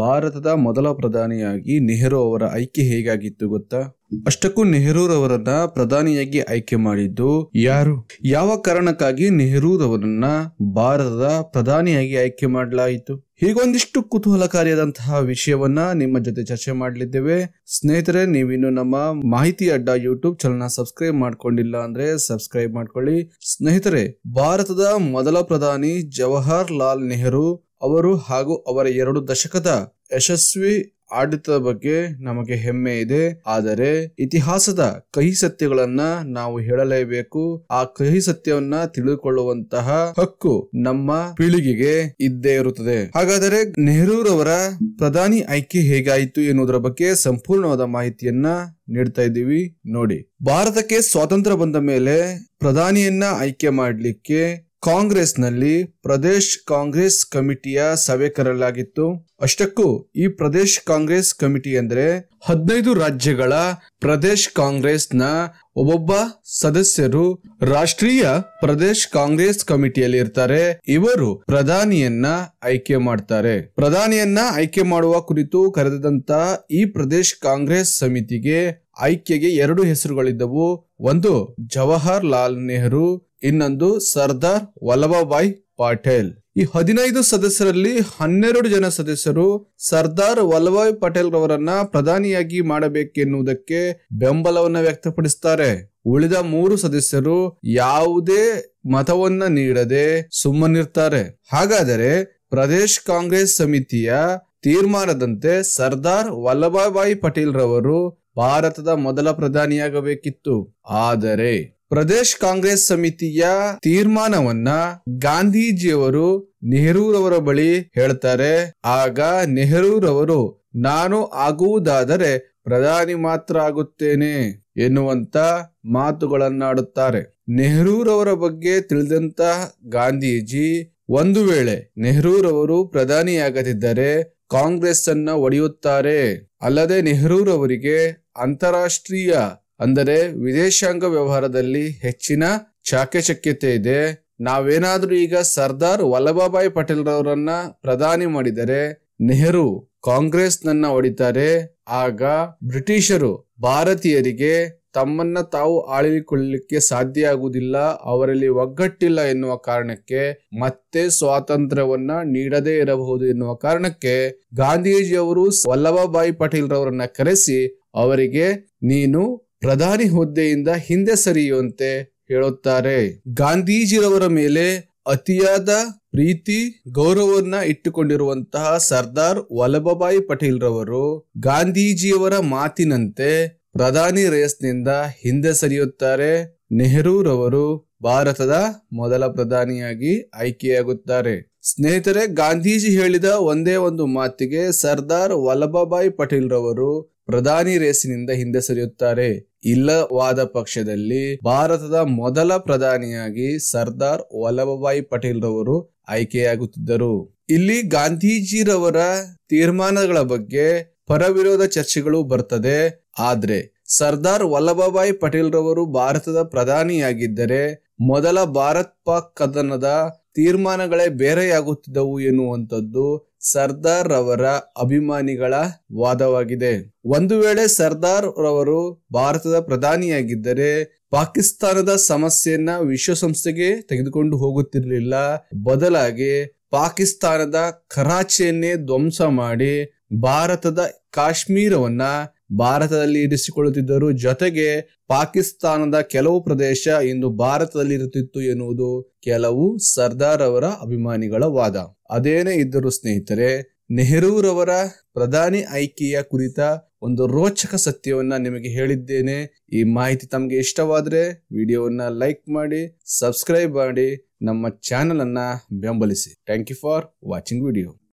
ಭಾರತದ ಮೊದಲ ಪ್ರಧಾನಿಯಾಗಿ ನೆಹರು ಅವರ ಆಯ್ಕೆ ಹೇಗಾಗಿತ್ತು ಗೊತ್ತಾ ಅಷ್ಟಕ್ಕೂ ನೆಹರೂರವರನ್ನ ಪ್ರಧಾನಿಯಾಗಿ ಆಯ್ಕೆ ಮಾಡಿದ್ದು ಯಾರು ಯಾವ ಕಾರಣಕ್ಕಾಗಿ ನೆಹರೂರವರನ್ನ ಭಾರತದ ಪ್ರಧಾನಿಯಾಗಿ ಆಯ್ಕೆ ಮಾಡಲಾಯಿತು ಹೀಗೊಂದಿಷ್ಟು ಕುತೂಹಲಕಾರಿಯಾದಂತಹ ವಿಷಯವನ್ನ ನಿಮ್ಮ ಜೊತೆ ಚರ್ಚೆ ಮಾಡಲಿದ್ದೇವೆ ಸ್ನೇಹಿತರೆ ನೀವಿನ್ನು ನಮ್ಮ ಮಾಹಿತಿ ಅಡ್ಡ ಯೂಟ್ಯೂಬ್ ಚಾನಲ್ನ ಸಬ್ಸ್ಕ್ರೈಬ್ ಮಾಡ್ಕೊಂಡಿಲ್ಲ ಅಂದ್ರೆ ಸಬ್ಸ್ಕ್ರೈಬ್ ಮಾಡ್ಕೊಳ್ಳಿ ಸ್ನೇಹಿತರೆ ಭಾರತದ ಮೊದಲ ಪ್ರಧಾನಿ ಜವಾಹರ್ ಲಾಲ್ ನೆಹರು ಅವರು ಹಾಗೂ ಅವರ ಎರಡು ದಶಕದ ಯಶಸ್ವಿ ಆಡಳಿತದ ಬಗ್ಗೆ ನಮಗೆ ಹೆಮ್ಮೆ ಇದೆ ಆದರೆ ಇತಿಹಾಸದ ಕಹಿ ಸತ್ಯಗಳನ್ನ ನಾವು ಹೇಳಲೇಬೇಕು ಆ ಕಹಿ ಸತ್ಯವನ್ನ ತಿಳಿದುಕೊಳ್ಳುವಂತಹ ಹಕ್ಕು ನಮ್ಮ ಪೀಳಿಗೆಗೆ ಇದ್ದೇ ಇರುತ್ತದೆ ಹಾಗಾದರೆ ನೆಹರೂರವರ ಪ್ರಧಾನಿ ಆಯ್ಕೆ ಹೇಗಾಯಿತು ಎನ್ನುವುದರ ಬಗ್ಗೆ ಸಂಪೂರ್ಣವಾದ ಮಾಹಿತಿಯನ್ನ ನೀಡ್ತಾ ಇದ್ದೀವಿ ನೋಡಿ ಭಾರತಕ್ಕೆ ಸ್ವಾತಂತ್ರ್ಯ ಬಂದ ಮೇಲೆ ಪ್ರಧಾನಿಯನ್ನ ಆಯ್ಕೆ ಮಾಡಲಿಕ್ಕೆ ಕಾಂಗ್ರೆಸ್ನಲ್ಲಿ ಪ್ರದೇಶ್ ಕಾಂಗ್ರೆಸ್ ಕಮಿಟಿಯ ಸಭೆ ಕರೆಯಲಾಗಿತ್ತು ಅಷ್ಟಕ್ಕೂ ಈ ಪ್ರದೇಶ್ ಕಾಂಗ್ರೆಸ್ ಕಮಿಟಿ ಅಂದ್ರೆ ಹದಿನೈದು ರಾಜ್ಯಗಳ ಪ್ರದೇಶ್ ಕಾಂಗ್ರೆಸ್ನ ಒಬ್ಬೊಬ್ಬ ಸದಸ್ಯರು ರಾಷ್ಟ್ರೀಯ ಪ್ರದೇಶ್ ಕಾಂಗ್ರೆಸ್ ಕಮಿಟಿಯಲ್ಲಿ ಇರ್ತಾರೆ ಇವರು ಪ್ರಧಾನಿಯನ್ನ ಆಯ್ಕೆ ಮಾಡ್ತಾರೆ ಪ್ರಧಾನಿಯನ್ನ ಆಯ್ಕೆ ಮಾಡುವ ಕುರಿತು ಕರೆದಂತ ಈ ಪ್ರದೇಶ್ ಕಾಂಗ್ರೆಸ್ ಸಮಿತಿಗೆ ಆಯ್ಕೆಗೆ ಎರಡು ಹೆಸರುಗಳಿದ್ದವು ಒಂದು ಜವಾಹರ್ ಲಾಲ್ ನೆಹರು ಇನ್ನೊಂದು ಸರ್ದಾರ್ ವಲ್ಲಭಭಾಯ್ ಪಟೇಲ್ ಈ ಹದಿನೈದು ಸದಸ್ಯರಲ್ಲಿ ಹನ್ನೆರಡು ಜನ ಸದಸ್ಯರು ಸರ್ದಾರ್ ವಲ್ಲಭಾಯ್ ಪಟೇಲ್ ರವರನ್ನ ಪ್ರಧಾನಿಯಾಗಿ ಮಾಡಬೇಕೆನ್ನುವುದಕ್ಕೆ ಬೆಂಬಲವನ್ನ ವ್ಯಕ್ತಪಡಿಸುತ್ತಾರೆ ಉಳಿದ ಮೂರು ಸದಸ್ಯರು ಯಾವುದೇ ಮತವನ್ನ ನೀಡದೆ ಸುಮ್ಮನಿರ್ತಾರೆ ಹಾಗಾದರೆ ಪ್ರದೇಶ್ ಕಾಂಗ್ರೆಸ್ ಸಮಿತಿಯ ತೀರ್ಮಾನದಂತೆ ಸರ್ದಾರ್ ವಲ್ಲಭಾಯ್ ಪಟೇಲ್ ರವರು ಭಾರತದ ಮೊದಲ ಪ್ರಧಾನಿಯಾಗಬೇಕಿತ್ತು ಆದರೆ ಪ್ರದೇಶ್ ಕಾಂಗ್ರೆಸ್ ಸಮಿತಿಯ ತೀರ್ಮಾನವನ್ನ ಗಾಂಧೀಜಿಯವರು ನೆಹರೂರವರ ಬಳಿ ಹೇಳ್ತಾರೆ ಆಗ ನೆಹರೂರವರು ನಾನು ಆಗುವುದಾದರೆ ಪ್ರಧಾನಿ ಮಾತ್ರ ಆಗುತ್ತೇನೆ ಎನ್ನುವಂತ ಮಾತುಗಳನ್ನಾಡುತ್ತಾರೆ ನೆಹರೂರವರ ಬಗ್ಗೆ ತಿಳಿದಂತ ಗಾಂಧೀಜಿ ಒಂದು ವೇಳೆ ನೆಹರೂರವರು ಪ್ರಧಾನಿಯಾಗದಿದ್ದರೆ ಕಾಂಗ್ರೆಸ್ ಅನ್ನ ಒಡೆಯುತ್ತಾರೆ ಅಲ್ಲದೆ ನೆಹರೂರವರಿಗೆ ಅಂತಾರಾಷ್ಟ್ರೀಯ ಅಂದರೆ ವಿದೇಶಾಂಗ ವ್ಯವಹಾರದಲ್ಲಿ ಹೆಚ್ಚಿನ ಚಾಕಚಕ್ಯತೆ ಇದೆ ನಾವೇನಾದ್ರೂ ಈಗ ಸರ್ದಾರ್ ವಲ್ಲಭಭಾಯಿ ಪಟೇಲ್ ರವರನ್ನ ಪ್ರಧಾನಿ ಮಾಡಿದರೆ ನೆಹರು ಕಾಂಗ್ರೆಸ್ ನನ್ನ ಹೊಡಿತಾರೆ ಆಗ ಬ್ರಿಟಿಷರು ಭಾರತೀಯರಿಗೆ ತಮ್ಮನ್ನ ತಾವು ಆಳಿಕೊಳ್ಳಲಿಕ್ಕೆ ಸಾಧ್ಯ ಆಗುವುದಿಲ್ಲ ಅವರಲ್ಲಿ ಒಗ್ಗಟ್ಟಿಲ್ಲ ಎನ್ನುವ ಕಾರಣಕ್ಕೆ ಮತ್ತೆ ಸ್ವಾತಂತ್ರ್ಯವನ್ನ ನೀಡದೇ ಇರಬಹುದು ಎನ್ನುವ ಕಾರಣಕ್ಕೆ ಗಾಂಧೀಜಿಯವರು ವಲ್ಲಭಭಾಯಿ ಪಟೇಲ್ ರವರನ್ನ ಕರೆಸಿ ಅವರಿಗೆ ನೀನು ಪ್ರಧಾನಿ ಹುದ್ದೆಯಿಂದ ಹಿಂದೆ ಸರಿಯುವಂತೆ ಹೇಳುತ್ತಾರೆ ಗಾಂಧೀಜಿಯವರ ಮೇಲೆ ಅತಿಯಾದ ಪ್ರೀತಿ ಗೌರವವನ್ನ ಇಟ್ಟುಕೊಂಡಿರುವಂತಹ ಸರ್ದಾರ್ ವಲ್ಲಭಭಾಯಿ ಪಟೇಲ್ ರವರು ಗಾಂಧೀಜಿಯವರ ಮಾತಿನಂತೆ ಪ್ರಧಾನಿ ರೇಸ್ನಿಂದ ಹಿಂದೆ ಸರಿಯುತ್ತಾರೆ ನೆಹರೂರವರು ಭಾರತದ ಮೊದಲ ಪ್ರಧಾನಿಯಾಗಿ ಆಯ್ಕೆಯಾಗುತ್ತಾರೆ ಸ್ನೇಹಿತರೆ ಗಾಂಧೀಜಿ ಹೇಳಿದ ಒಂದೇ ಒಂದು ಮಾತಿಗೆ ಸರ್ದಾರ್ ವಲ್ಲಭಭಾಯಿ ಪಟೇಲ್ ರವರು ಪ್ರಧಾನಿ ರೇಸಿನಿಂದ ಹಿಂದೆ ಸರಿಯುತ್ತಾರೆ ಇಲ್ಲವಾದ ಪಕ್ಷದಲ್ಲಿ ಭಾರತದ ಮೊದಲ ಪ್ರಧಾನಿಯಾಗಿ ಸರ್ದಾರ್ ವಲ್ಲಭಭಾಯಿ ಪಟೇಲ್ ರವರು ಆಯ್ಕೆಯಾಗುತ್ತಿದ್ದರು ಇಲ್ಲಿ ಗಾಂಧೀಜಿರವರ ತೀರ್ಮಾನಗಳ ಬಗ್ಗೆ ಪರವಿರೋಧ ಚರ್ಚೆಗಳು ಬರ್ತದೆ ಆದ್ರೆ ಸರ್ದಾರ್ ವಲ್ಲಭಭಾಯಿ ಪಟೇಲ್ ರವರು ಭಾರತದ ಪ್ರಧಾನಿಯಾಗಿದ್ದರೆ ಮೊದಲ ಭಾರತ್ ಪಾಕ್ ಕದನದ ತೀರ್ಮಾನಗಳೇ ಬೇರೆಯಾಗುತ್ತಿದ್ದವು ಎನ್ನುವಂಥದ್ದು ಸರ್ದಾರ್ ರವರ ಅಭಿಮಾನಿಗಳ ವಾದವಾಗಿದೆ ಒಂದು ವೇಳೆ ಸರ್ದಾರ್ ರವರು ಭಾರತದ ಪ್ರಧಾನಿಯಾಗಿದ್ದರೆ ಪಾಕಿಸ್ತಾನದ ಸಮಸ್ಯೆಯನ್ನ ವಿಶ್ವಸಂಸ್ಥೆಗೆ ತೆಗೆದುಕೊಂಡು ಹೋಗುತ್ತಿರಲಿಲ್ಲ ಬದಲಾಗಿ ಪಾಕಿಸ್ತಾನದ ಕರಾಚಿಯನ್ನೇ ಧ್ವಂಸ ಮಾಡಿ ಭಾರತದ ಕಾಶ್ಮೀರವನ್ನ ಭಾರತದಲ್ಲಿ ಇರಿಸಿಕೊಳ್ಳುತ್ತಿದ್ದರು ಜೊತೆಗೆ ಪಾಕಿಸ್ತಾನದ ಕೆಲವು ಪ್ರದೇಶ ಇಂದು ಭಾರತದಲ್ಲಿ ಇರುತ್ತಿತ್ತು ಎನ್ನುವುದು ಕೆಲವು ಸರ್ದಾರ್ ಅವರ ಅಭಿಮಾನಿಗಳ ವಾದ ಅದೇನೇ ಇದ್ದರೂ ಸ್ನೇಹಿತರೆ ನೆಹರೂರವರ ಪ್ರಧಾನಿ ಆಯ್ಕೆಯ ಕುರಿತ ಒಂದು ರೋಚಕ ಸತ್ಯವನ್ನ ನಿಮಗೆ ಹೇಳಿದ್ದೇನೆ ಈ ಮಾಹಿತಿ ತಮಗೆ ಇಷ್ಟವಾದರೆ ವಿಡಿಯೋವನ್ನ ಲೈಕ್ ಮಾಡಿ ಸಬ್ಸ್ಕ್ರೈಬ್ ಮಾಡಿ ನಮ್ಮ ಚಾನೆಲ್ ಅನ್ನ ಬೆಂಬಲಿಸಿ thank you for watching video